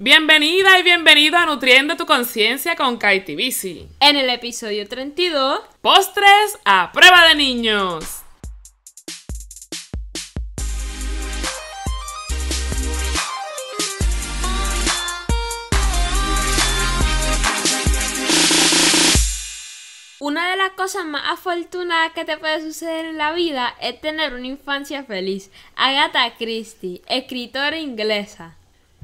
Bienvenida y bienvenido a Nutriendo tu Conciencia con Katie Bisi! En el episodio 32, Postres a prueba de niños. Una de las cosas más afortunadas que te puede suceder en la vida es tener una infancia feliz. Agatha Christie, escritora inglesa.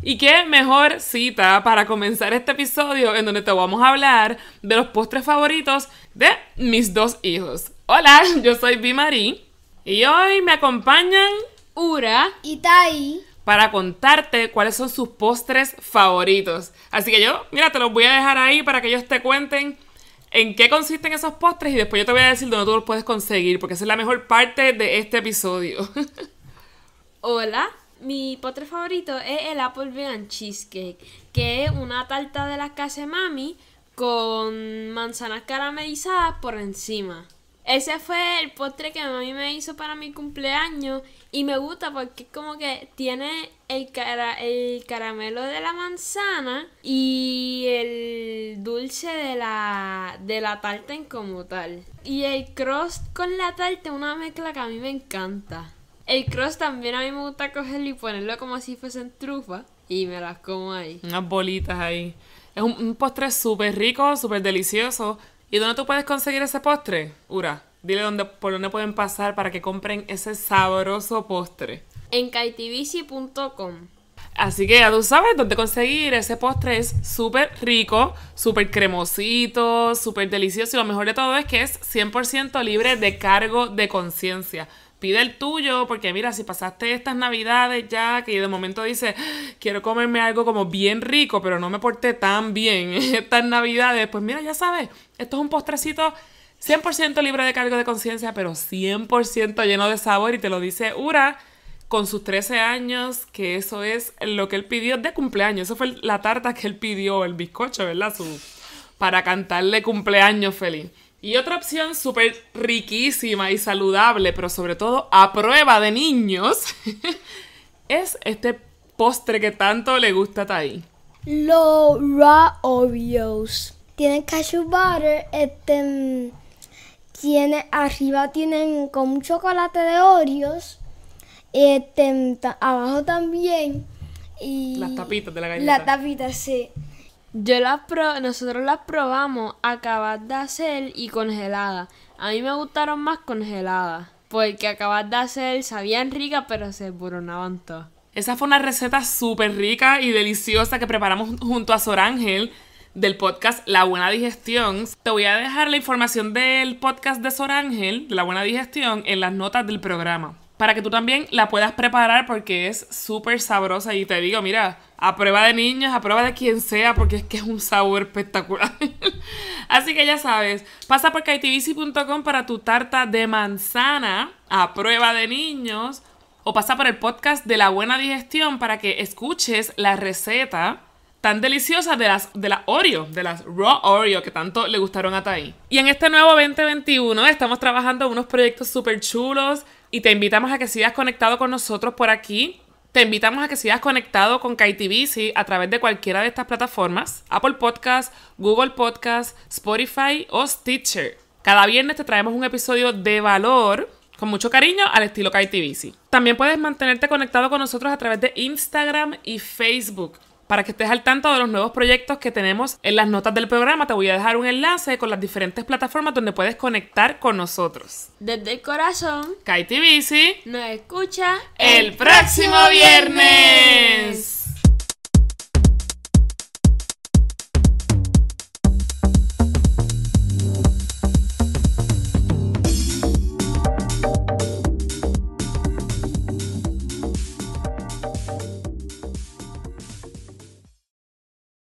Y qué mejor cita para comenzar este episodio en donde te vamos a hablar de los postres favoritos de mis dos hijos. Hola, yo soy Bimari y hoy me acompañan Ura y Tai para contarte cuáles son sus postres favoritos. Así que yo, mira, te los voy a dejar ahí para que ellos te cuenten en qué consisten esos postres y después yo te voy a decir dónde tú los puedes conseguir, porque esa es la mejor parte de este episodio. Hola, mi postre favorito es el Apple Vegan Cheesecake, que es una tarta de la casa mami con manzanas caramelizadas por encima. Ese fue el postre que mami me hizo para mi cumpleaños y me gusta porque como que tiene el, el caramelo de la manzana y el dulce de la, de la tarta en como tal. Y el crust con la tarta una mezcla que a mí me encanta. El cross también a mí me gusta cogerlo y ponerlo como si fuesen trufas y me las como ahí. Unas bolitas ahí. Es un, postre súper rico, súper delicioso. ¿Y dónde tú puedes conseguir ese postre, Ura? Dile dónde, por dónde pueden pasar para que compren ese sabroso postre. En kaitivici.com Así que ya tú sabes dónde conseguir ese postre. Es súper rico, súper cremosito, súper delicioso. Y lo mejor de todo es que es 100% libre de cargo de conciencia pide el tuyo, porque mira, si pasaste estas navidades ya, que de momento dice, quiero comerme algo como bien rico, pero no me porté tan bien estas navidades, pues mira, ya sabes, esto es un postrecito 100% libre de cargo de conciencia, pero 100% lleno de sabor y te lo dice Ura con sus 13 años, que eso es lo que él pidió de cumpleaños, eso fue la tarta que él pidió, el bizcocho, ¿verdad? Su, para cantarle cumpleaños feliz. Y otra opción súper riquísima y saludable, pero sobre todo a prueba de niños, es este postre que tanto le gusta a Tai. Los raw Oreos. Tienen cashew butter, este, mm, tiene, arriba tienen con chocolate de Oreos, este, mm, abajo también. Y las tapitas de la galleta. Las tapitas, sí. Yo las pro nosotros las probamos acabadas de hacer y congeladas. A mí me gustaron más congeladas, porque acabas de hacer sabían ricas, pero se buronaban todo. Esa fue una receta súper rica y deliciosa que preparamos junto a Sor Ángel del podcast La Buena Digestión. Te voy a dejar la información del podcast de Sor Ángel, La Buena Digestión, en las notas del programa para que tú también la puedas preparar porque es súper sabrosa y te digo, mira, a prueba de niños, a prueba de quien sea, porque es que es un sabor espectacular. Así que ya sabes, pasa por kaitibici.com para tu tarta de manzana a prueba de niños o pasa por el podcast de la buena digestión para que escuches la receta tan deliciosa de las, de Oreo, de las Raw Oreo que tanto le gustaron a Tai. Y en este nuevo 2021 estamos trabajando unos proyectos súper chulos y te invitamos a que sigas conectado con nosotros por aquí. Te invitamos a que sigas conectado con KTVC a través de cualquiera de estas plataformas, Apple Podcast, Google Podcast, Spotify o Stitcher. Cada viernes te traemos un episodio de valor con mucho cariño al estilo KTVC. También puedes mantenerte conectado con nosotros a través de Instagram y Facebook. Para que estés al tanto de los nuevos proyectos que tenemos en las notas del programa, te voy a dejar un enlace con las diferentes plataformas donde puedes conectar con nosotros. Desde el corazón, Katie Bici nos escucha el, próximo viernes.